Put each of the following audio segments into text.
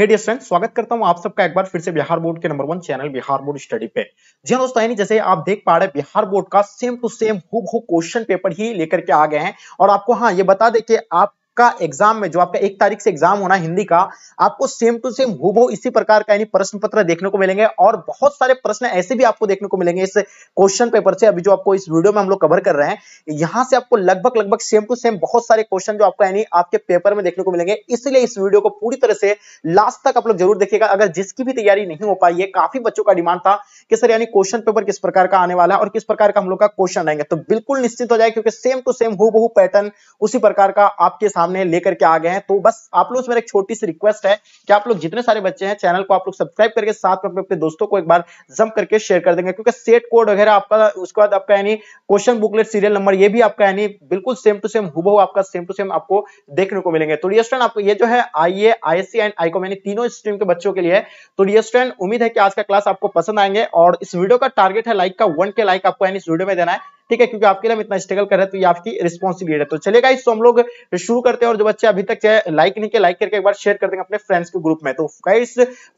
हे dear student स्वागत करता हूं आप सबका एक बार फिर से बिहार बोर्ड के number one channel Bihar board study पे जी हाँ दोस्तों यानी जैसे आप देख पा रहे बिहार बोर्ड का सेम टू सेम हु क्वेश्चन पेपर ही लेकर के आ गए हैं और आपको हाँ ये बता दें कि आप का एग्जाम में जो आपका एक तारीख से एग्जाम होना हिंदी का आपको सेम टू सेम हु इसी प्रकार का यानी प्रश्न पत्र देखने को मिलेंगे और बहुत सारे प्रश्न ऐसे भी आपको देखने को मिलेंगे इस क्वेश्चन पेपर से अभी जो आपको इस वीडियो में हम लोग कवर कर रहे हैं यहां से आपको लगभग लगभग सेम टू सेम बहुत सारे क्वेश्चन जो आपको यानी आपके पेपर में देखने को मिलेंगे इसलिए इस वीडियो को पूरी तरह से लास्ट तक आप लोग जरूर देखिएगा अगर जिसकी भी तैयारी नहीं हो पाई है काफी बच्चों का डिमांड था कि सर यानी क्वेश्चन पेपर किस प्रकार का आने वाला है और किस प्रकार का हम लोग का क्वेश्चन आएंगे तो बिल्कुल निश्चित हो जाए क्योंकि सेम टू सेम हु पैटर्न उसी प्रकार का आपके साथ सामने लेकर के आ गए हैं तो बस आप लोग से मेरा एक छोटी सी रिक्वेस्ट है कि आप लोग जितने सारे बच्चे हैं चैनल को आप लोग सब्सक्राइब करके साथ में अपने दोस्तों को एक बार जम करके शेयर कर देंगे क्योंकि सेट कोड वगैरह आपका उसके बाद आपका यानी क्वेश्चन बुकलेट सीरियल नंबर ये भी आपका यानी बिल्कुल सेम टू सेम हुआ आपका सेम टू सेम आपको देखने को मिलेंगे तो डियर आपको ये जो है आई ए आई सी एंड आईकॉम यानी तीनों स्ट्रीम के बच्चों के लिए है तो डियर उम्मीद है कि आज का क्लास आपको पसंद आएंगे और इस वीडियो का टारगेट है लाइक का वन के लाइक आपको यानी इस वीडियो में देना है ठीक है क्योंकि आपके लिए हम इतना स्ट्रगल कर रहे हैं तो ये आपकी रिस्पॉन्सिबिलिटी है तो चलेगा इस तो हम लोग शुरू करते हैं और जो बच्चे अभी तक लाइक नहीं किया लाइक करके एक बार शेयर कर देंगे अपने फ्रेंड्स के ग्रुप में तो गाइस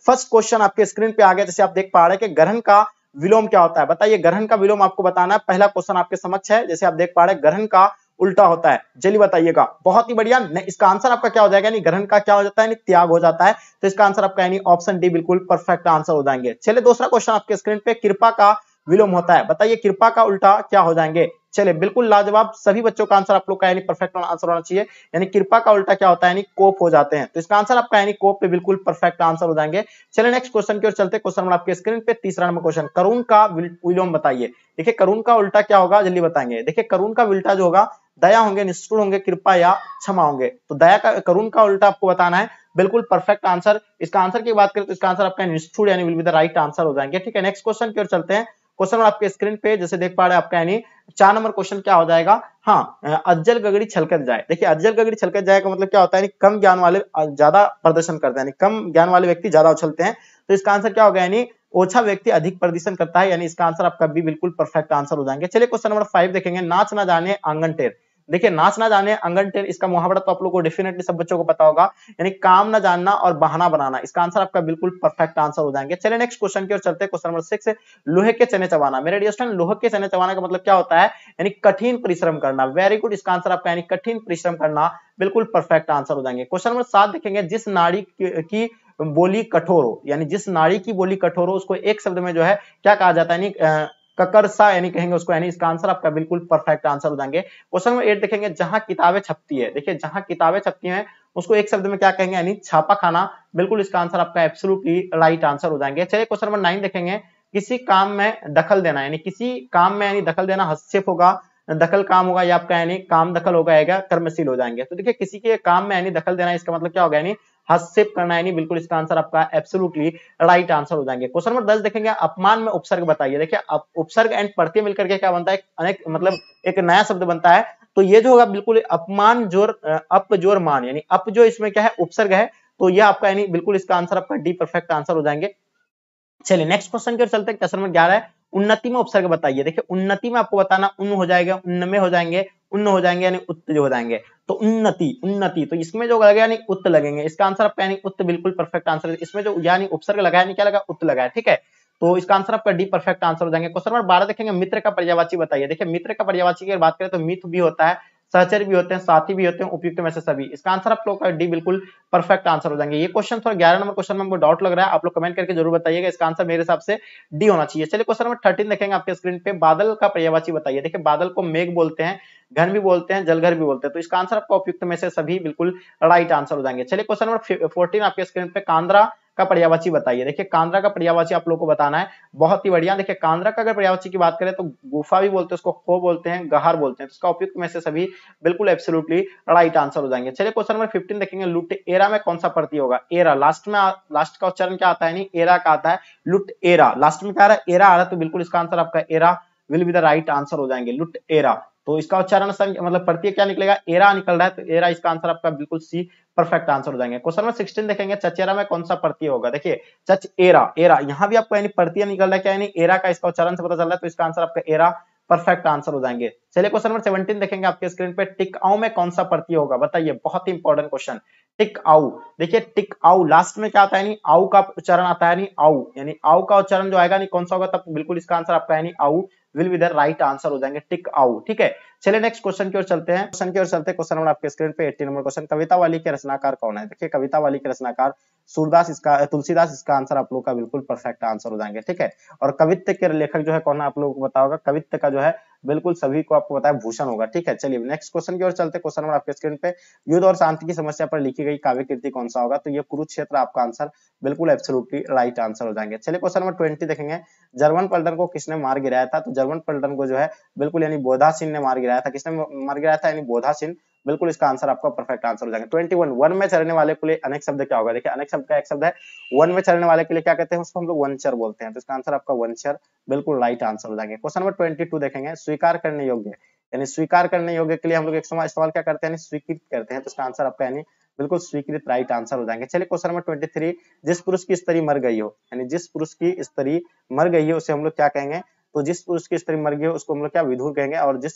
फर्स्ट क्वेश्चन आपके स्क्रीन पे आ गया जैसे आप देख पा रहे हैं कि ग्रहण का विलोम क्या होता है बताइए ग्रहण का विलोम आपको बताना है पहला क्वेश्चन आपके समक्ष है जैसे आप देख पा रहे हैं ग्रहण का उल्टा होता है जल्दी बताइएगा बहुत ही बढ़िया इसका आंसर आपका क्या हो जाएगा यानी ग्रहण का क्या हो जाता है यानी त्याग हो जाता है तो इसका आंसर आपका यानी ऑप्शन डी बिल्कुल परफेक्ट आंसर हो जाएंगे चलिए दूसरा क्वेश्चन आपके स्क्रीन पे कृपा का विलोम होता है बताइए कृपा का उल्टा क्या हो जाएंगे चले बिल्कुल लाजवाब सभी बच्चों का आंसर आप लोग का यानी परफेक्ट आंसर होना चाहिए यानी कृपा का उल्टा क्या होता है यानी कोप हो जाते हैं तो इसका आंसर आपका यानी कोप पे बिल्कुल परफेक्ट आंसर हो जाएंगे चले नेक्स्ट क्वेश्चन की ओर चलते क्वेश्चन नंबर आपके स्क्रीन पे तीसरा नंबर क्वेश्चन करुण का विलोम बताइए देखिए करुण का उल्टा क्या होगा जल्दी बताएंगे देखिए करुण का उल्टा जो होगा दया होंगे निष्ठुर होंगे कृपा या क्षमा होंगे तो दया का करुण का उल्टा आपको बताना है बिल्कुल परफेक्ट आंसर इसका आंसर की बात करें तो इसका आंसर आपका निष्ठुर यानी will be the right answer हो जाएंगे ठीक है नेक्स्ट क्वेश्चन की ओर चलते हैं क्वेश्चन आपके स्क्रीन पे जैसे देख पा रहे हैं आपका यानी चार नंबर क्वेश्चन क्या हो जाएगा हाँ अज्जल गगड़ी छलकत जाए देखिए अज्जल गगड़ी छलकत जाए का मतलब क्या होता है कम ज्ञान वाले ज्यादा प्रदर्शन करते हैं कम ज्ञान वाले व्यक्ति ज्यादा उछलते हैं तो इसका आंसर क्या होगा यानी ओछा व्यक्ति अधिक प्रदर्शन करता है यानी इसका आंसर आपका भी बिल्कुल परफेक्ट आंसर हो जाएंगे चलिए क्वेश्चन नंबर फाइव देखेंगे नाच ना जाने आंगन टेढ़ देखिए नाच ना जाने अंगन टेन इसका मुहावरा तो आप लोग को डेफिनेटली सब बच्चों को पता होगा यानी काम ना जानना और बहाना बनाना इसका आंसर आपका बिल्कुल परफेक्ट आंसर हो जाएंगे चले नेक्स्ट क्वेश्चन की ओर चलते हैं क्वेश्चन नंबर सिक्स लोहे के चने चबाना मेरे डियर स्टैंड लोहे के चने चबाना का मतलब क्या होता है यानी कठिन परिश्रम करना वेरी गुड इसका आंसर आपका यानी कठिन परिश्रम करना बिल्कुल परफेक्ट आंसर हो जाएंगे क्वेश्चन नंबर सात देखेंगे जिस नाड़ी की बोली कठोर हो यानी जिस नाड़ी की बोली कठोर हो उसको एक शब्द में जो है क्या कहा जाता है यानी ककरसा यानी कहेंगे उसको यानी इसका आंसर आपका बिल्कुल परफेक्ट आंसर हो जाएंगे क्वेश्चन नंबर एट देखेंगे जहां किताबें छपती है देखिए जहां किताबें छपती हैं उसको एक शब्द में क्या कहेंगे यानी छापा खाना बिल्कुल इसका आंसर आपका एब्सोल्युटली राइट आंसर हो जाएंगे चलिए क्वेश्चन नंबर नाइन देखेंगे किसी काम में दखल देना यानी किसी काम में यानी दखल देना हस्तक्षेप होगा दखल काम होगा या आपका यानी काम दखल होगा कर्मशील हो जाएंगे तो देखिए किसी के काम में यानी दखल देना इसका मतलब क्या होगा यानी हस्तक्षेप करना है नहीं बिल्कुल इसका आंसर आपका एब्सोल्युटली राइट आंसर हो जाएंगे क्वेश्चन नंबर दस देखेंगे अपमान में उपसर्ग बताइए देखिए उपसर्ग एंड प्रत्यय मिलकर के क्या बनता है अनेक मतलब एक नया शब्द बनता है तो ये जो होगा बिल्कुल अपमान जोर अप जोर मान यानी अप जो इसमें क्या है उपसर्ग है तो ये आपका यानी बिल्कुल इसका आंसर आपका डी परफेक्ट आंसर हो जाएंगे चलिए नेक्स्ट क्वेश्चन की ओर चलते हैं क्वेश्चन नंबर ग्यारह है उन्नति में उपसर्ग बताइए देखिए उन्नति में आपको बताना उन हो जाएगा उनमें हो जाएंगे उन्न हो जाएंगे यानी उत्त जो हो जाएंगे तो उन्नति उन्नति तो इसमें जो लगेगा यानी उत्त लगेंगे इसका आंसर आपका यानी उत्त बिल्कुल परफेक्ट आंसर है इसमें जो यानी उपसर्ग लगा यानी क्या लगा उत्त लगा है ठीक है तो इसका आंसर आपका डी परफेक्ट आंसर हो जाएंगे क्वेश्चन नंबर बारह देखेंगे मित्र का पर्यावाची बताइए देखिए मित्र का पर्यावाची की बात करें तो मिथ भी होता है सहचर भी होते हैं साथी भी होते हैं उपयुक्त में से सभी इसका आंसर आप लोग का डी बिल्कुल परफेक्ट आंसर हो जाएंगे ये क्वेश्चन थोड़ा ग्यारह नंबर क्वेश्चन में हमको डाउट लग रहा है आप लोग कमेंट करके जरूर बताइएगा इसका आंसर मेरे हिसाब से डी होना चाहिए चलिए क्वेश्चन नंबर थर्टीन देखेंगे आपके स्क्रीन पे बादल का पर्यावाची बताइए देखिए बादल को मेघ बोलते हैं घन भी बोलते हैं जलघर भी बोलते हैं तो इसका आंसर आपका उपयुक्त में से सभी बिल्कुल राइट आंसर हो जाएंगे चलिए क्वेश्चन नंबर फोर्टीन आपके स्क्रीन पे कांद्रा का पर्यावाची बताइए देखिए कांद्रा का पर्यावाची आप लोगों को बताना है बहुत ही बढ़िया देखिए कांद्रा का अगर पर्यावाची की बात करें तो गुफा भी बोलते हैं उसको खो बोलते हैं गहर बोलते हैं तो उसका उपयुक्त में से सभी बिल्कुल एब्सोलूटली राइट आंसर हो जाएंगे चलिए क्वेश्चन नंबर फिफ्टीन देखेंगे लुट एरा में कौन सा प्रति होगा एरा लास्ट में लास्ट का उच्चारण क्या आता है नहीं एरा का आता है लुट एरा लास्ट में क्या आ रहा है एरा आ रहा है तो बिल्कुल इसका आंसर आपका एरा will be the right answer हो जाएंगे लुट एरा तो इसका उच्चारण संख्या मतलब प्रत्यय क्या निकलेगा एरा निकल रहा है तो एरा इसका आंसर आपका बिल्कुल सी परफेक्ट आंसर हो जाएंगे क्वेश्चन नंबर सिक्सटीन देखेंगे चचेरा में कौन सा प्रत्यय होगा देखिए चच एरा एरा यहाँ भी आपको यानी प्रत्यय निकल रहा है क्या यानी एरा का इसका उच्चारण से पता चल रहा है तो इसका आंसर आपका एरा परफेक्ट आंसर हो जाएंगे चलिए क्वेश्चन नंबर सेवेंटीन देखेंगे आपके स्क्रीन पे टिक आउ में कौन सा प्रत्यय होगा बताइए बहुत ही इंपॉर्टेंट क्वेश्चन टिक आउ देखिए टिक आउ लास्ट में क्या आता है नहीं आउ का उच्चारण आता है नहीं आउ यानी आउ का उच्चारण जो आएगा नहीं कौन सा होगा तब बिल्कुल इसका आंसर आपका नहीं आउ will be the right answer हो जाएंगे टिक आउट ठीक है चलिए नेक्स्ट क्वेश्चन की ओर चलते हैं क्वेश्चन की ओर चलते क्वेश्चन नंबर आपके स्क्रीन पे 80 नंबर क्वेश्चन कविता वाली के रचनाकार कौन है देखिए कविता वाली के रचनाकार सूरदास इसका तुलसीदास इसका आंसर आप लोग का बिल्कुल परफेक्ट आंसर हो जाएंगे ठीक है और कवित्य के लेखक जो है कौन है आप लोगों को बताओगे कवित्य का जो है बिल्कुल सभी को आपको बताया भूषण होगा ठीक है चलिए नेक्स्ट क्वेश्चन की ओर चलते क्वेश्चन नंबर आपके स्क्रीन पे युद्ध और शांति की समस्या पर लिखी गई काव्य कृति कौन सा होगा तो ये कुरुक्षेत्र आपका आंसर बिल्कुल एब्सोल्युटली राइट आंसर हो जाएंगे चलिए क्वेश्चन नंबर ट्वेंटी देखेंगे जर्मन पलटन को किसने मार गिराया था तो जर्मन पलटन को जो है बिल्कुल यानी बोधा सिंह ने मार गिराया था किसने मार गिराया था यानी बोधा सिंह बिल्कुल इसका आंसर आपका परफेक्ट आंसर हो जाएगा ट्वेंटी वन वन में चलने वाले के लिए अनेक शब्द क्या होगा देखिए अनेक शब्द का एक शब्द है वन में चलने वाले के लिए क्या कहते हैं उसको हम लोग वंचर बोलते हैं तो इसका आंसर आपका वंचर बिल्कुल राइट आंसर हो जाएंगे क्वेश्चन नंबर ट्वेंटी देखेंगे स्वीकार करने योग्य यानी स्वीकार करने योग्य के लिए हम लोग एक समय इस्तेमाल क्या करते हैं स्वीकृत करते हैं तो इसका आंसर आपका यानी बिल्कुल स्वीकृत राइट आंसर हो जाएंगे चलिए क्वेश्चन नंबर ट्वेंटी थ्री जिस पुरुष की स्त्री मर गई हो यानी जिस पुरुष की स्त्री मर गई हो उसे हम लोग क्या कहेंगे तो जिस पुरुष की स्त्री मर गई उसको हम लोग क्या विधुर कहेंगे और जिस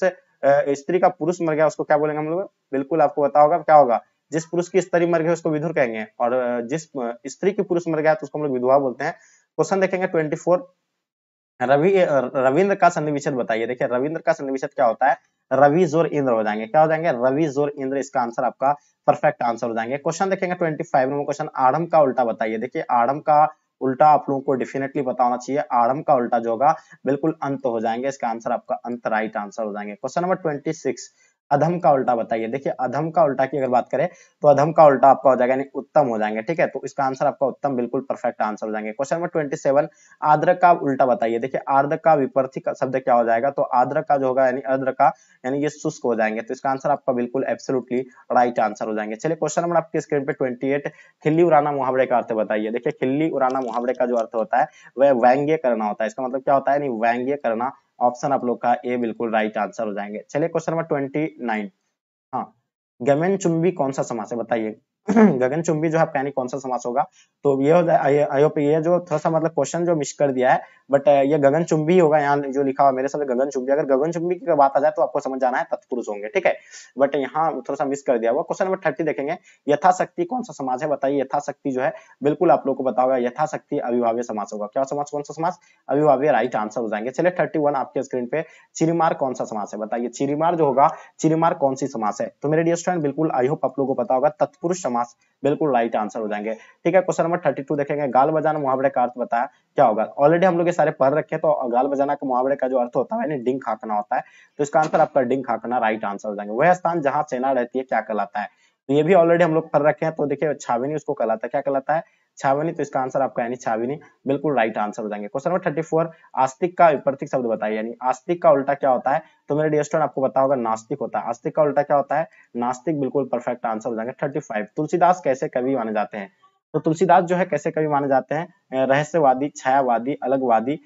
स्त्री का पुरुष मर गया उसको क्या बोलेंगे हम लोग बिल्कुल आपको पता होगा क्या होगा जिस पुरुष की स्त्री मर गई उसको विधुर कहेंगे और जिस स्त्री की पुरुष मर गया तो उसको हम लोग विधवा बोलते हैं क्वेश्चन देखेंगे ट्वेंटी फोर रवि रविंद्र का सन्निविच्छेद बताइए देखिए रविंद्र का सन्निविच्छेद क्या होता है रवि जोर इंद्र हो जाएंगे क्या हो जाएंगे रवि जोर इंद्र इसका आंसर आपका परफेक्ट आंसर हो जाएंगे क्वेश्चन देखेंगे ट्वेंटी फाइव नंबर क्वेश्चन आढ़म का उल्टा बताइए देखिए आढ़म का उल्टा आप लोगों को डेफिनेटली बताना चाहिए आरम का उल्टा जो होगा बिल्कुल अंत हो जाएंगे इसका आंसर आपका अंत राइट आंसर हो जाएंगे क्वेश्चन नंबर ट्वेंटी सिक्स अधम का उल्टा बताइए देखिए अधम का उल्टा की अगर बात करें तो अधम का उल्टा आपका हो जाएगा यानी उत्तम हो जाएंगे ठीक है तो इसका आंसर आपका उत्तम बिल्कुल परफेक्ट आंसर हो जाएंगे क्वेश्चन नंबर ट्वेंटी सेवन आर्द्र का उल्टा बताइए देखिए आर्द्र का विपर्थी शब्द क्या हो जाएगा तो आर्द्र का जो होगा यानी अर्द्र का यानी ये शुष्क हो जाएंगे तो इसका आंसर आपका बिल्कुल एब्सोल्युटली राइट आंसर हो जाएंगे चलिए क्वेश्चन नंबर आपकी स्क्रीन पे ट्वेंटी एट खिल्ली उड़ाना मुहावरे का अर्थ बताइए देखिए खिल्ली उड़ाना मुहावरे का जो अर्थ होता है वह व्यंग्य करना होता है इसका मतलब क्या होता है यानी व्यंग्य करना ऑप्शन आप लोग का ए बिल्कुल राइट आंसर हो जाएंगे चलिए क्वेश्चन नंबर ट्वेंटी नाइन हाँ गमन चुंबी कौन सा समास है बताइए गगन चुंबी जो है आपका यानी कौन सा समास होगा तो ये हो जाए आई होप ये जो थोड़ा सा मतलब क्वेश्चन जो मिस कर दिया है बट ये चुंबी होगा यहाँ जो लिखा हुआ मेरे साथ चुंबी अगर चुंबी की बात आ जाए तो आपको समझ जाना है तत्पुरुष होंगे ठीक है बट यहाँ थोड़ा सा मिस कर दिया हुआ क्वेश्चन नंबर थर्टी देखेंगे यथाशक्ति कौन सा समाज है बताइए यथाशक्ति जो है बिल्कुल आप लोग को बताओगे यथाशक्ति अभिभाव्य समाज होगा क्या समाज कौन सा समाज अभिभाव्य राइट आंसर हो जाएंगे चले थर्टी आपके स्क्रीन पे चिरीमार कौन सा समाज है बताइए चिरीमार जो होगा चिरीमार कौन सी समाज है तो मेरे डियर स्टूडेंट बिल्कुल आई होप आप लोग को पता होगा तत्पुरुष समास बिल्कुल राइट आंसर हो जाएंगे ठीक है क्वेश्चन नंबर थर्टी टू देखेंगे गाल बजाना मुहावरे का अर्थ बताया क्या होगा ऑलरेडी हम लोग ये सारे पढ़ रखे तो गाल बजाना का मुहावरे का जो अर्थ होता है डिंग खाकना होता है तो इसका आंसर आपका डिंग खाकना राइट आंसर हो जाएंगे वह स्थान जहाँ सेना रहती है क्या कहलाता है तो ये भी ऑलरेडी हम लोग पढ़ रखे हैं तो देखिए छावनी उसको कहलाता है क्या कहलाता है छावनी तो इसका आंसर आपका यानी छावनी बिल्कुल राइट आंसर हो जाएंगे क्वेश्चन नंबर थर्टी फोर आस्तिक का विपरीत शब्द बताइए यानी आस्तिक का उल्टा क्या होता है तो मेरे डियर स्टूडेंट आपको पता होगा नास्तिक होता है आस्तिक का उल्टा क्या होता है नास्तिक बिल्कुल परफेक्ट आंसर हो जाएंगे थर्टी फाइव तुलसीदास कैसे कवि माने जाते हैं तो तुलसीदास जो है कैसे कवि माने जाते हैं रहस्यवादी छायावादी अलगवादी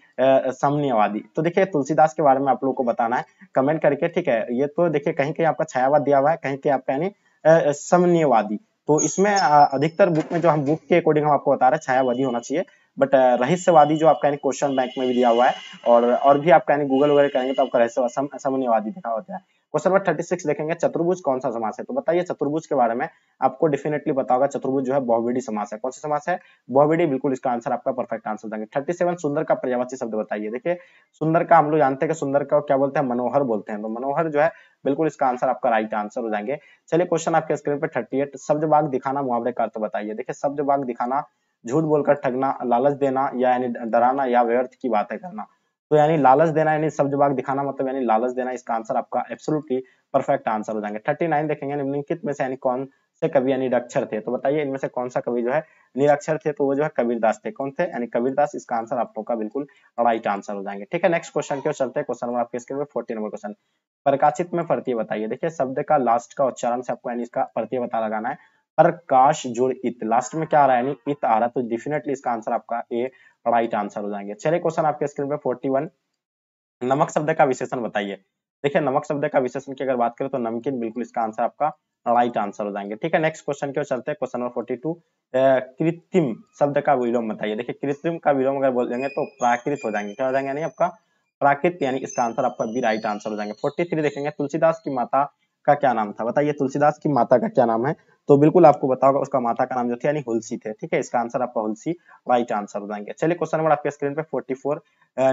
समन्यवादी तो देखिए तुलसीदास के बारे में आप लोगों को बताना है कमेंट करके ठीक है ये तो देखिए कहीं कहीं आपका छायावाद दिया हुआ है कहीं कहीं आपका यानी समन्यवादी तो इसमें अधिकतर बुक में जो हम बुक के अकॉर्डिंग हम आपको बता रहे हैं छायावादी होना चाहिए बट रहस्यवादी जो आपका क्वेश्चन बैंक में भी दिया हुआ है और और भी आपका गूगल वगैरह करेंगे तो आपका रहस्यवादी दिखा होता है क्वेश्चन नंबर थर्टी सिक्स देखेंगे चतुर्भुज कौन सा समास है तो बताइए चतुर्भुज के बारे में आपको डेफिनेटली बताओगे चतुर्भुज जो है बहुविडी समास है कौन सा समास है बहुविडी बिल्कुल इसका आंसर आपका परफेक्ट आंसर देंगे थर्टी सेवन सुंदर का पर्यावाची शब्द बताइए देखिए सुंदर का हम लोग जानते हैं कि सुंदर का क्या बोलते हैं मनोहर बोलते हैं तो मनोहर जो है बिल्कुल इसका आंसर आपका राइट आंसर हो जाएंगे चलिए क्वेश्चन आपके स्क्रीन पर थर्टी एट शब्द बाग दिखाना मुहावरे का अर्थ बताइए देखिए शब्द बाग दिखाना झूठ बोलकर ठगना लालच देना या यानी डराना या व्यर्थ की बातें करना तो यानी लालच देना यानी शब्द बाग दिखाना मतलब यानी लालच देना इसका आंसर आपका एब्सोल्युटली परफेक्ट आंसर हो जाएंगे थर्टी नाइन देखेंगे निम्नलिखित में से यानी कौन से कवि या निरक्षर थे तो बताइए इनमें से कौन सा कवि जो है निरक्षर थे तो वो जो है कबीरदास थे कौन थे यानी कबीरदास इसका आंसर आप लोग का बिल्कुल राइट आंसर हो जाएंगे ठीक है नेक्स्ट क्वेश्चन क्यों चलते हैं क्वेश्चन आपके स्क्रीन में फोर्टी नंबर क्वेश्चन प्रकाशित में प्रत्यय बताइए देखिए शब्द का लास्ट का उच्चारण से आपको यानी इसका प्रत्यय बता लगाना है प्रकाश जुड़ इत लास्ट में क्या आ रहा है यानी इत आ रहा है तो डेफिनेटली इसका आंसर आपका ए राइट आंसर हो जाएंगे चलिए क्वेश्चन आपके स्क्रीन पे फोर्टी नमक शब्द का विशेषण बताइए देखिए नमक शब्द का विशेषण की अगर बात करें तो नमकीन बिल्कुल इसका आंसर आपका राइट आंसर हो जाएंगे ठीक है नेक्स्ट क्वेश्चन की ओर चलते हैं क्वेश्चन नंबर फोर्टी टू कृत्रिम शब्द का विलोम बताइए देखिए कृत्रिम का विलोम अगर बोल देंगे तो प्राकृत हो जाएंगे क्या हो जाएंगे यानी आपका प्राकृत यानी इसका आंसर आपका बी राइट आंसर हो जाएंगे फोर्टी थ्री देखेंगे तुलसीदास की माता का क्या नाम था बताइए तुलसीदास की माता का क्या नाम है तो बिल्कुल आपको बताओगे उसका माता का नाम जो थे यानी हुलसी थे ठीक है इसका आंसर आपका हुलसी राइट आंसर हो जाएंगे चलिए क्वेश्चन नंबर आपके स्क्रीन पे 44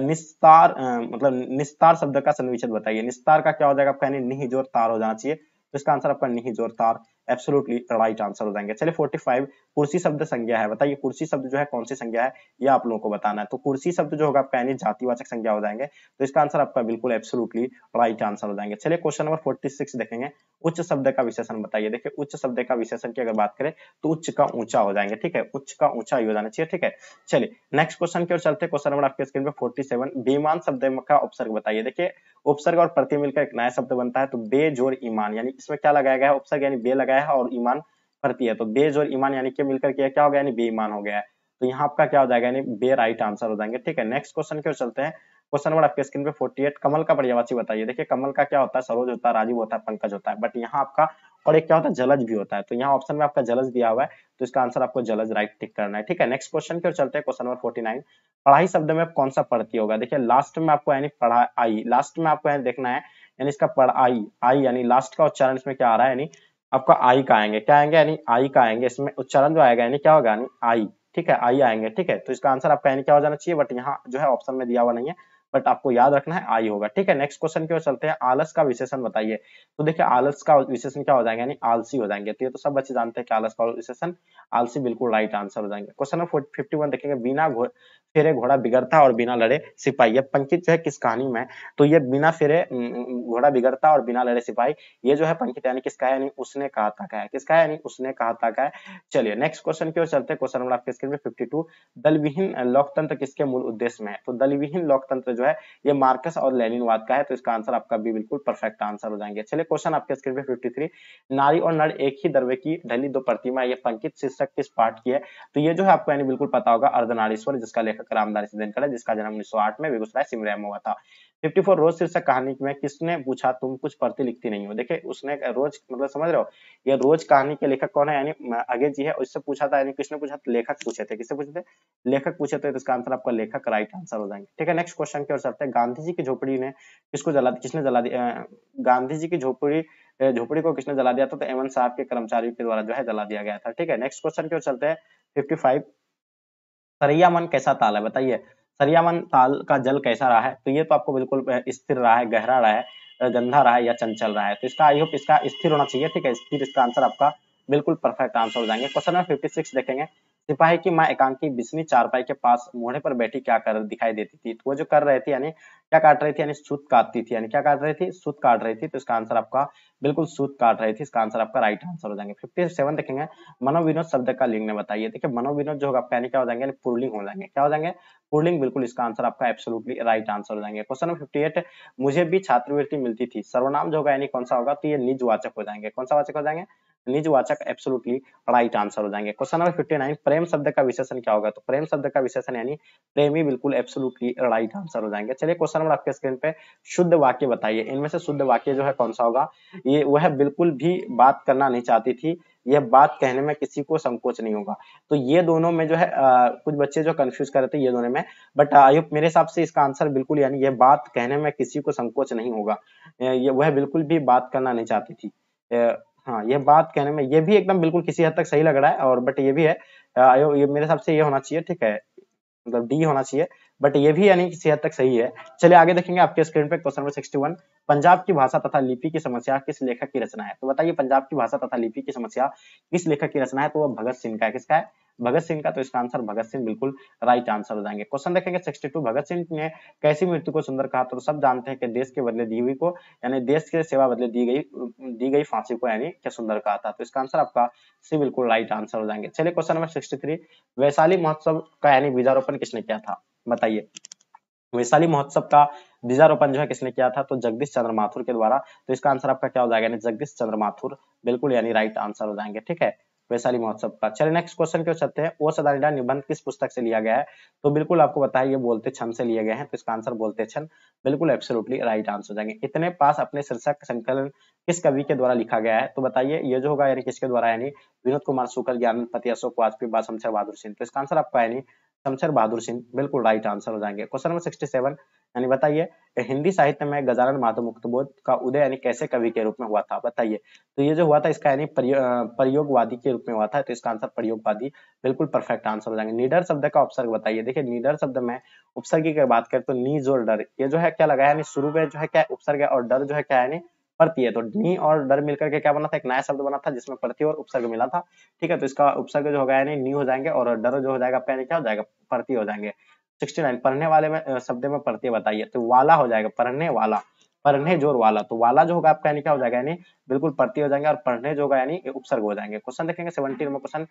निस्तार मतलब निस्तार शब्द का संविचन बताइए निस्तार का क्या हो जाएगा आपका यानी निहिजोर तार हो जाना चाहिए तो इसका आंसर आपका निहिजोर तार एब्सोल्युटली राइट आंसर हो जाएंगे चलिए 45 कुर्सी शब्द संज्ञा है बताइए कुर्सी शब्द जो है कौन सी संज्ञा है ये आप लोगों को बताना है तो कुर्सी शब्द जो होगा आपका यानी जातिवाचक संज्ञा हो जाएंगे तो इसका आंसर आपका बिल्कुल एब्सोल्युटली राइट आंसर हो जाएंगे चलिए क्वेश्चन नंबर 46 देखेंगे उच्च शब्द का विशेषण बताइए देखिए उच्च शब्द का विशेषण की अगर बात करें तो उच्च का ऊंचा हो जाएंगे ठीक है उच्च का ऊंचा ही हो जाना चाहिए ठीक है चलिए नेक्स्ट क्वेश्चन की ओर चलते क्वेश्चन नंबर आपके स्क्रीन पे 47 बेमान शब्द का उपसर्ग बताइए देखिए उपसर्ग और प्रति मिलकर एक नया शब्द बनता है तो बे जोर ईमान यानी इसमें क्या लगाया गया है उपसर्ग यानी बे लगाया गया है और ईमान भरती है तो बेज और ईमान यानी कि मिलकर क्या क्या हो गया यानी बेईमान हो गया है तो यहाँ आपका क्या हो जाएगा यानी बे राइट आंसर हो जाएंगे ठीक है नेक्स्ट क्वेश्चन क्यों चलते हैं क्वेश्चन नंबर आपके स्क्रीन पे 48 कमल का पर्यावाची बताइए देखिए कमल का क्या होता है सरोज होता है राजीव होता है पंकज होता है बट यहाँ आपका और एक क्या होता है जलज भी होता है तो यहाँ ऑप्शन में आपका जलज दिया हुआ है तो इसका आंसर आपको जलज राइट टिक करना है ठीक है नेक्स्ट क्वेश्चन की ओर चलते हैं क्वेश्चन नंबर फोर्टी नाइन पढ़ाई शब्द में कौन सा पढ़ती होगा देखिए लास्ट में आपको यानी पढ़ाई लास्ट में आपको यानी देखना है यानी इसका पढ़ाई आई यानी लास्ट का उच्चारण इसमें क्या आ रहा है यानी आपका आई का आएंगे क्या आएंगे यानी आई का आएंगे इसमें उच्चारण जो आएगा यानी क्या होगा यानी आई ठीक है आई आएंगे ठीक है तो इसका आंसर आपका यानी क्या हो जाना चाहिए बट यहाँ जो है ऑप्शन में दिया हुआ नहीं है बट आपको याद रखना है आई होगा ठीक है नेक्स्ट क्वेश्चन की ओर चलते हैं आलस का विशेषण बताइए तो देखिए आलस का विशेषण क्या हो जाएगा यानी आलसी हो जाएंगे तो ये तो सब बच्चे जानते हैं कि आलस का विशेषण आलसी बिल्कुल राइट आंसर हो जाएंगे क्वेश्चन नंबर फिफ्टी वन देखेंगे बिना फेरे घोड़ा बिगड़ता और बिना लड़े सिपाही ये पंकित जो है किस कहानी में तो ये बिना फेरे घोड़ा बिगड़ता और बिना लड़े सिपाही ये जो है पंकित यानी किसका यानी उसने कहा था क्या है किसका यानी उसने कहा था क्या है चलिए नेक्स्ट क्वेश्चन की ओर चलते क्वेश्चन नंबर आपके स्क्रीन में फिफ्टी टू दलविहीन लोकतंत्र किसके मूल उद्देश्य में है तो दलविहीन लोकतंत्र जो है ये मार्कस और वाद का है तो इसका आंसर आपका भी बिल्कुल परफेक्ट आंसर हो जाएंगे चलिए क्वेश्चन आपके स्क्रीन पे फिफ्टी थ्री नारी और नर एक ही दरवे की ढली दो प्रतिमा ये पंकित शीर्षक किस पाठ की है तो ये जो है आपको यानी बिल्कुल पता होगा अर्धनारीश्वर जिसका लेखक हटकर आमदार सिद्धन करा जिसका जन्म 1908 में बेगूसराय सिमरिया में हुआ था 54 रोज शीर्षक कहानी में किसने पूछा तुम कुछ पढ़ती लिखती नहीं हो देखिए उसने रोज मतलब समझ रहे हो ये रोज कहानी के लेखक कौन है यानी आगे जी है उससे पूछा था यानी किसने पूछा लेखक पूछे थे किससे पूछे थे लेखक पूछे थे तो इसका आंसर आपका लेखक राइट आंसर हो जाएंगे ठीक है नेक्स्ट क्वेश्चन की ओर चलते हैं गांधी जी की झोपड़ी ने किसको जला किसने जला दिया गांधी जी की झोपड़ी झोपड़ी को किसने जला दिया था तो एमन साहब के कर्मचारियों के द्वारा जो है जला दिया गया था ठीक है नेक्स्ट क्वेश्चन की ओर चलते हैं फिफ्टी सरियामन कैसा ताल है बताइए सरियामन ताल का जल कैसा रहा है तो ये तो आपको बिल्कुल स्थिर रहा है गहरा रहा है गंधा रहा है या चंचल रहा है तो इसका आई होप इसका स्थिर होना चाहिए ठीक है स्थिर इसका आंसर आपका बिल्कुल परफेक्ट आंसर हो जाएंगे क्वेश्चन नंबर 56 देखेंगे सिपाही की माँ एकांकी बिस्मी चारपाई के पास मोड़े पर बैठी क्या कर दिखाई देती थी तो वो जो कर रही थी यानी क्या काट रही थी यानी सूत काटती थी यानी क्या काट रही थी सूत काट रही थी तो इसका आंसर आपका बिल्कुल सूत काट रही थी इसका आंसर आपका राइट आंसर हो जाएंगे फिफ्टी सेवन देखेंगे मनोविनोद शब्द का लिंग ने बताइए देखिए मनोविनोद जो होगा यानी क्या हो जाएंगे पुरलिंग हो जाएंगे क्या हो जाएंगे पुरलिंग बिल्कुल इसका आंसर आपका एब्सोल्युटली राइट आंसर हो जाएंगे क्वेश्चन नंबर फिफ्टी मुझे भी छात्रवृत्ति मिलती थी सर्वनाम जो होगा यानी कौन सा होगा तो ये निज वाचक हो जाएंगे कौन सा वाचक हो जाएंगे निजवाचक एब्सोल्युटली राइट आंसर हो जाएंगे क्वेश्चन नंबर 59 प्रेम शब्द का विशेषण क्या होगा तो प्रेम शब्द का विशेषण यानी प्रेमी बिल्कुल एब्सोल्युटली राइट आंसर हो जाएंगे चलिए क्वेश्चन नंबर आपके स्क्रीन पे शुद्ध वाक्य बताइए इनमें से शुद्ध वाक्य जो है कौन सा होगा ये वह बिल्कुल भी बात करना नहीं चाहती थी यह बात कहने में किसी को संकोच नहीं होगा तो ये दोनों में जो है आ, कुछ बच्चे जो कंफ्यूज कर रहे थे ये दोनों में बट आयुब मेरे हिसाब से इसका आंसर बिल्कुल यानी यह बात कहने में किसी को संकोच नहीं होगा ये वह बिल्कुल भी बात करना नहीं चाहती थी हाँ ये बात कहने में ये भी एकदम बिल्कुल किसी हद तक सही लग रहा है और बट ये भी है आ, ये मेरे हिसाब से ये होना चाहिए ठीक है मतलब डी होना चाहिए बट ये भी यानी किसी हद तक सही है चलिए आगे देखेंगे आपके स्क्रीन पे question number sixty one Punjab की भाषा तथा लिपि की समस्या किस लेखक की रचना है तो बताइए पंजाब की भाषा तथा लिपि की समस्या किस लेखक की रचना है तो वह भगत सिंह का है किसका है भगत सिंह का तो इसका आंसर भगत सिंह बिल्कुल राइट आंसर हो जाएंगे क्वेश्चन देखेंगे 62 भगत सिंह ने कैसी मृत्यु को सुंदर कहा तो सब जानते हैं कि देश के बदले दी हुई को यानी देश के सेवा बदले दी गई दी गई फांसी को यानी क्या सुंदर कहा था तो इसका आंसर आपका सी बिल्कुल राइट आंसर हो जाएंगे चलिए क्वेश्चन नंबर सिक्सटी वैशाली महोत्सव का यानी बीजारोपण किसने किया था बताइए वैशाली महोत्सव का बीजारोपण जो है किसने किया था तो जगदीश चंद्र माथुर के द्वारा तो इसका आंसर आपका क्या हो जाएगा यानी जगदीश चंद्र माथुर बिल्कुल यानी राइट आंसर हो जाएंगे ठीक है वैशाली महोत्सव का चलिए नेक्स्ट क्वेश्चन क्यों चलते हैं वो सदानिडा निबंध किस पुस्तक से लिया गया है तो बिल्कुल आपको बताया ये बोलते छन से लिए गए हैं तो इसका आंसर बोलते छन बिल्कुल एब्सोल्युटली राइट आंसर हो जाएंगे इतने पास अपने शीर्षक संकलन किस कवि के द्वारा लिखा गया है तो बताइए ये जो होगा यानी किसके द्वारा यानी विनोद कुमार शुक्ल ज्ञानपति अशोक वाजपेयी बासम से बहादुर सिंह तो इसका आंसर आपका यानी शमशेर बहादुर सिंह बिल्कुल राइट आंसर हो जाएंगे क्वेश्चन नंबर सिक्सटी सेवन यानी बताइए हिंदी साहित्य में गजानन माधव मुक्तबोध का उदय यानी कैसे कवि के रूप में हुआ था बताइए तो ये जो हुआ था इसका यानी प्रयोगवादी के रूप में हुआ था तो इसका आंसर प्रयोगवादी बिल्कुल परफेक्ट आंसर हो जाएंगे निडर शब्द का उपसर्ग बताइए देखिए निडर शब्द में उपसर्ग की बात करें तो नीज और डर ये जो है क्या लगा है शुरू में जो है क्या उपसर्ग और डर जो है क्या है प्रत्यय तो नी और डर मिलकर के क्या बना था एक नया शब्द बना था जिसमें प्रति और उपसर्ग मिला था ठीक है तो इसका उपसर्ग जो होगा यानी नी हो जाएंगे और डर जो हो जाएगा पहले क्या हो जाएगा प्रति हो जाएंगे सिक्सटी नाइन पढ़ने वाले में शब्द में प्रत्यय बताइए तो वाला हो जाएगा पढ़ने वाला पढ़ने जोर वाला तो वाला जो होगा आपका यानी क्या हो जाएगा यानी बिल्कुल प्रत्यय हो जाएंगे और पढ़ने जो होगा यानी उपसर्ग हो जाएंगे क्वेश्चन देखेंगे सेवेंटी में क्वेश्चन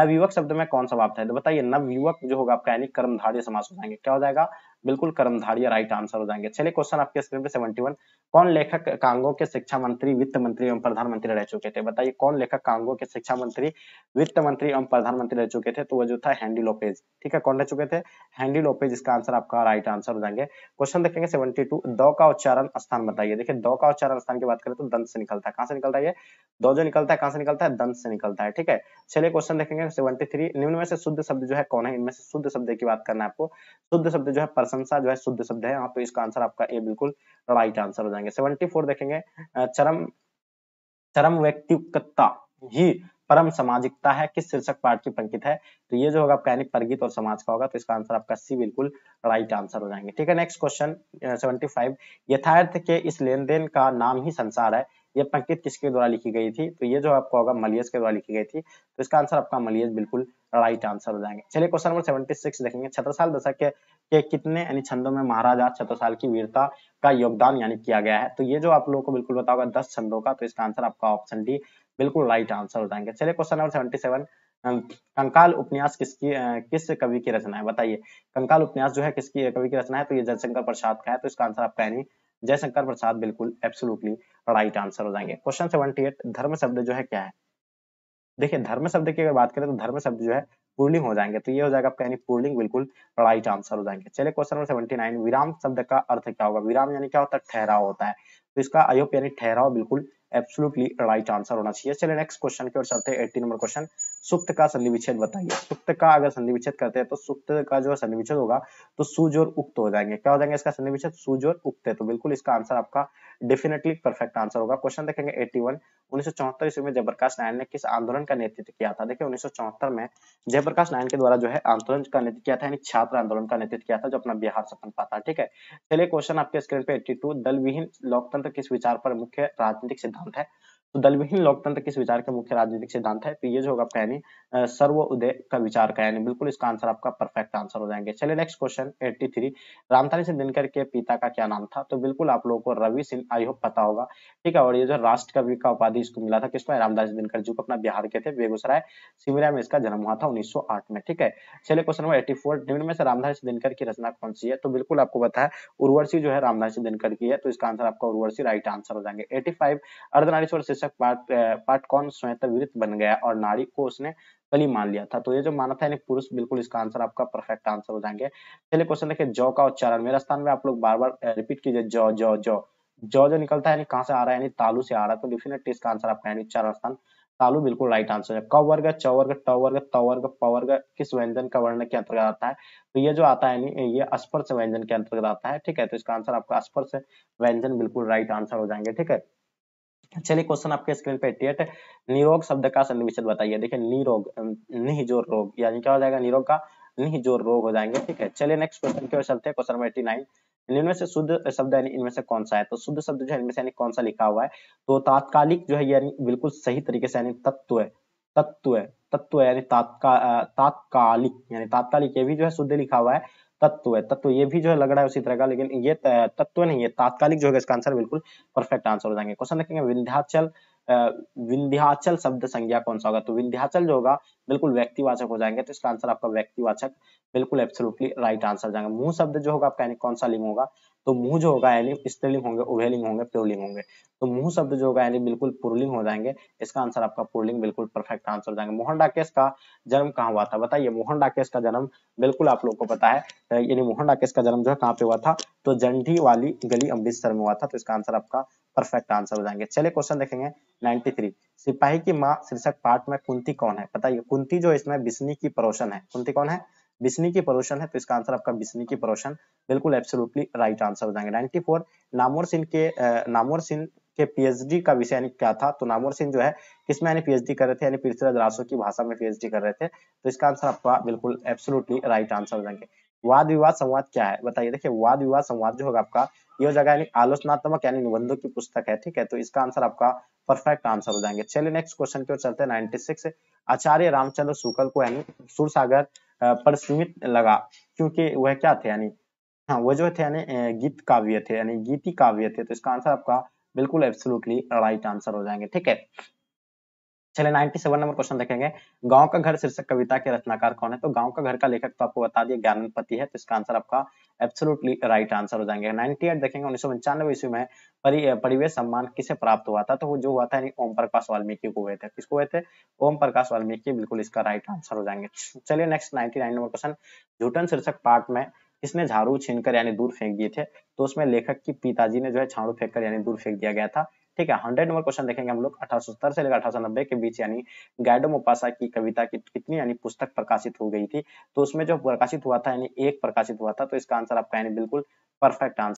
नवयुवक शब्द में कौन सा वाप है तो बताइए नवयुवक जो होगा आपका यानी कर्मधारय समास हो जाएंगे क्या हो जाएगा बिल्कुल कर्मधारिया राइट आंसर हो जाएंगे चले क्वेश्चन आपके स्क्रीन पे 71 कौन लेखक कांगो के शिक्षा मंत्री वित्त मंत्री एवं प्रधानमंत्री रह चुके थे बताइए कौन लेखक कांगो के शिक्षा मंत्री वित्त मंत्री एवं प्रधानमंत्री रह चुके थे तो वो जो था हैंडी लोपेज ठीक है कौन रह चुके थे हैंडी लोपेज इसका आंसर आपका राइट आंसर हो जाएंगे क्वेश्चन देखेंगे सेवेंटी टू दौ का उच्चारण स्थान बताइए देखिए दो का उच्चारण स्थान की बात करें तो दंत से निकलता है कहां से निकलता है ये दो जो निकलता है कहां से निकलता है दंत से निकलता है ठीक है चले क्वेश्चन देखेंगे सेवेंटी निम्न में से शुद्ध शब्द जो है कौन है इनमें से शुद्ध शब्द की बात करना है आपको शुद्ध शब्द जो है प्रशंसा जो है शुद्ध शब्द है यहाँ पे इसका आंसर आपका ए बिल्कुल राइट आंसर हो जाएंगे सेवेंटी फोर देखेंगे चरम चरम व्यक्तिगतता ही परम सामाजिकता है किस शीर्षक पाठ की पंकित है तो ये जो होगा आपका यानी परगित और समाज का होगा तो इसका आंसर आपका सी बिल्कुल राइट आंसर हो जाएंगे ठीक है नेक्स्ट क्वेश्चन सेवेंटी फाइव यथार्थ के इस लेन देन का नाम ही संसार है ये पंकित किसके द्वारा लिखी गई थी तो ये जो आपका होगा मलियस के द्वारा लिखी गई थी तो इसका आंसर आपका मलियस बिल्कुल राइट आंसर हो जाएंगे चलिए क्वेश्चन नंबर सिक्स देखेंगे छत्रसाल दशक के, के कितने यानी छंदों में महाराजा छत्रसाल की वीरता का योगदान यानी किया गया है तो ये जो आप लोगों को बिल्कुल बताओगा दस छंदों का तो इसका आंसर आपका ऑप्शन डी बिल्कुल राइट आंसर हो जाएंगे चलिए क्वेश्चन नंबर सेवेंटी कंकाल उपन्यास किसकी किस कवि की रचना है बताइए कंकाल उपन्यास जो है किसकी कवि की रचना है तो ये जयशंकर प्रसाद का है तो इसका आंसर आपका यानी जयशंकर प्रसाद बिल्कुल एब्सोल्युटली राइट आंसर हो जाएंगे क्वेश्चन सेवेंटी एट धर्म शब्द जो है क्या है देखिए धर्म शब्द की अगर बात करें तो धर्म शब्द जो है पुर्लिंग हो जाएंगे तो ये हो जाएगा आपका यानी पुर्लिंग बिल्कुल राइट आंसर हो जाएंगे चले क्वेश्चन नंबर सेवेंटी नाइन विराम शब्द का अर्थ क्या होगा विराम यानी क्या होता है ठहराव होता है तो इसका अयोप यानी ठहराव बिल्कुल एब्सोल्युटली राइट आंसर होना चाहिए चलिए नेक्स्ट क्वेश्चन की ओर चलते हैं एट्टी नंबर क्वेश्चन सुप्त का संधि विच्छेद बताइए सुप्त का अगर संधि विच्छेद करते हैं तो सुप्त का जो संधि विच्छेद होगा तो सूज और उक्त हो जाएंगे क्या हो जाएंगे इसका संधि विच्छेद सूज और उक्त है तो बिल्कुल इसका आंसर आपका डेफिनेटली परफेक्ट आंसर होगा क्वेश्चन देखेंगे एट्टी वन उन्नीस ईस्वी में जयप्रकाश नारायण ने किस आंदोलन का नेतृत्व किया था देखिए उन्नीस में जयप्रकाश नारायण के द्वारा जो है आंदोलन का नेतृत्व किया था यानी छात्र आंदोलन का नेतृत्व किया था जो अपना बिहार सपन पाता ठीक है चलिए क्वेश्चन आपके स्क्रीन पे एट्टी दल विहीन लोकतंत्र किस विचार पर मुख्य राजनीतिक सिद्धांत 对。तो दलविहीन लोकतंत्र किस विचार का मुख्य राजनीतिक सिद्धांत है तो ये जो होगा आपका यानी उदय का विचार का यानी बिल्कुल इसका आंसर आपका परफेक्ट आंसर हो जाएंगे चलिए next question eighty three Ramdhari Singh Dinkar के पिता का क्या नाम था तो बिल्कुल आप लोगों को रवि सिंह आई होप पता होगा ठीक है और ये जो राष्ट्र कवि का उपाधि इसको मिला था किसको रामधारी सिंह दिनकर जी को अपना बिहार के थे बेगूसराय सिमरिया में इसका जन्म हुआ था उन्नीस में ठीक है चलिए क्वेश्चन नंबर एट्टी फोर निम्न में से रामधारी सिंह दिनकर की रचना कौन सी है तो बिल्कुल आपको पता है उर्वशी जो है रामधारी सिंह दिनकर की है तो इसका आंसर आपका उर्वशी राइट आंसर हो जाएंगे 85 अर्धनारीश्वर शीर्षक तक पार्ट पार्ट कौन स्वयं विरुद्ध बन गया और नारी को उसने कली मान लिया था तो ये जो माना था पुरुष बिल्कुल इसका आंसर आपका परफेक्ट आंसर हो जाएंगे पहले क्वेश्चन देखिए जौ का उच्चारण मेरा स्थान में आप लोग बार बार रिपीट कीजिए जौ जौ जौ जौ जो निकलता है कहाँ से आ रहा है तालू से आ रहा है तो डेफिनेटली इसका आंसर आपका यानी उच्चारण स्थान तालू बिल्कुल राइट आंसर है क वर्ग च वर्ग ट वर्ग त वर्ग प वर्ग किस व्यंजन का वर्ण के अंतर्गत आता है तो ये जो आता है नहीं ये स्पर्श व्यंजन के अंतर्गत आता है ठीक है तो इसका आंसर आपका स्पर्श व्यंजन बिल्कुल राइट आंसर हो जाएंगे ठीक है चलिए क्वेश्चन आपके स्क्रीन पे एट्टी एट निरोग शब्द का सन्निवेशन बताइए देखिए निरोग निजोर रोग यानी क्या हो जाएगा निरोग का निजोर रोग हो जाएंगे ठीक है चलिए नेक्स्ट क्वेश्चन की ओर चलते हैं क्वेश्चन नंबर एट्टी नाइन इनमें से शुद्ध शब्द यानी इनमें से कौन सा है तो शुद्ध शब्द जो है इनमें से यानी कौन सा लिखा हुआ है तो तात्कालिक जो है यानी बिल्कुल सही तरीके से यानी तत्व है तत्व है तत्व यानी तात्कालिक यानी तात्कालिक ये भी जो है शुद्ध लिखा हुआ है तत्व है तत्व ये भी जो है लग रहा है उसी तरह का लेकिन ये तत्व नहीं है तात्कालिक जो है इसका आंसर बिल्कुल परफेक्ट आंसर हो जाएंगे क्वेश्चन रखेंगे विंध्याचल विंध्याचल शब्द संज्ञा कौन सा होगा तो विंध्याचल जो होगा बिल्कुल व्यक्तिवाचक हो जाएंगे तो इसका आंसर आपका व्यक्तिवाचक बिल्कुल एब्सोल्युटली राइट आंसर जाएगा मुंह शब्द जो होगा आपका कौन सा लिंग होगा तो मुंह जो होगा एलिम स्त्रीलिंग होंगे उभयलिंग होंगे प्योलिंग होंगे तो मुंह शब्द जो होगा यानी बिल्कुल पुरलिंग हो जाएंगे इसका आंसर आपका पुरलिंग बिल्कुल परफेक्ट आंसर हो जाएंगे मोहन डाकेश का जन्म कहाँ हुआ था बताइए मोहन डाकेश का जन्म बिल्कुल आप लोग को पता है यानी मोहन डाकेश का जन्म जो है कहाँ पे हुआ था तो जंडी वाली गली अमृतसर में हुआ था तो इसका आंसर आपका परफेक्ट आंसर हो जाएंगे चले क्वेश्चन देखेंगे 93 सिपाही की माँ शीर्षक पाठ में कुंती कौन है बताइए कुंती जो इसमें बिस्नी की परोशन है कुंती कौन है बिस्नी की पोलूशन है तो इसका आंसर आपका बिस्नी की पोलूशन बिल्कुल एब्सोल्युटली राइट आंसर हो जाएंगे नाइनटी फोर नामोर सिंह के नामोर सिंह के पीएचडी का विषय यानी क्या था तो नामोर सिंह जो है किसमें यानी पीएचडी कर रहे थे यानी पृथ्वीराज रासो की भाषा में पीएचडी कर रहे थे तो इसका आंसर आपका बिल्कुल एब्सोल्युटली राइट आंसर हो जाएंगे वाद विवाद संवाद क्या है बताइए देखिए वाद विवाद संवाद जो होगा आपका यह जगह यानी आलोचनात्मक यानी निबंधों की पुस्तक है ठीक है तो इसका आंसर आपका परफेक्ट आंसर हो जाएंगे चलिए नेक्स्ट क्वेश्चन की ओर चलते हैं नाइनटी सिक्स आचार्य रामचंद्र शुक्ल को यानी सुरसागर पर सीमित लगा क्योंकि वह क्या थे यानी हाँ वो जो थे यानी गीत काव्य थे यानी गीति काव्य थे तो इसका आंसर आपका बिल्कुल एब्सोल्युटली राइट आंसर हो जाएंगे ठीक है चले 97 नंबर क्वेश्चन देखेंगे गांव का घर शीर्षक कविता के रचनाकार कौन है तो गांव का घर का लेखक तो आपको बता दिया ज्ञानपति है तो इसका आंसर आपका एब्सोल्युटली राइट आंसर हो जाएंगे 98 देखेंगे उन्नीस सौ ईस्वी में परि, परिवेश सम्मान किसे प्राप्त हुआ था तो जो हुआ था ओम प्रकाश वाल्मीकि को हुए थे किसको हुए थे ओम प्रकाश वाल्मीकि बिल्कुल इसका राइट आंसर हो जाएंगे चलिए next ninety number question Joothan शीर्षक पार्ट में किसने झाड़ू छीनकर यानी दूर फेंक दिए थे तो उसमें लेखक की पिताजी ने जो है झाड़ू फेंक कर यानी दूर फेंक दिया गया था ठीक है हंड्रेड नंबर क्वेश्चन देखेंगे हम लोग अठारह से लेकर अठारह के बीच यानी गाइडो मोपासा की कविता की कितनी यानी पुस्तक प्रकाशित हो गई थी तो उसमें जो प्रकाशित हुआ था यानी एक प्रकाशित हुआ था तो इसका आंसर आपका यानी बिल्कुल परफेक्ट आंसर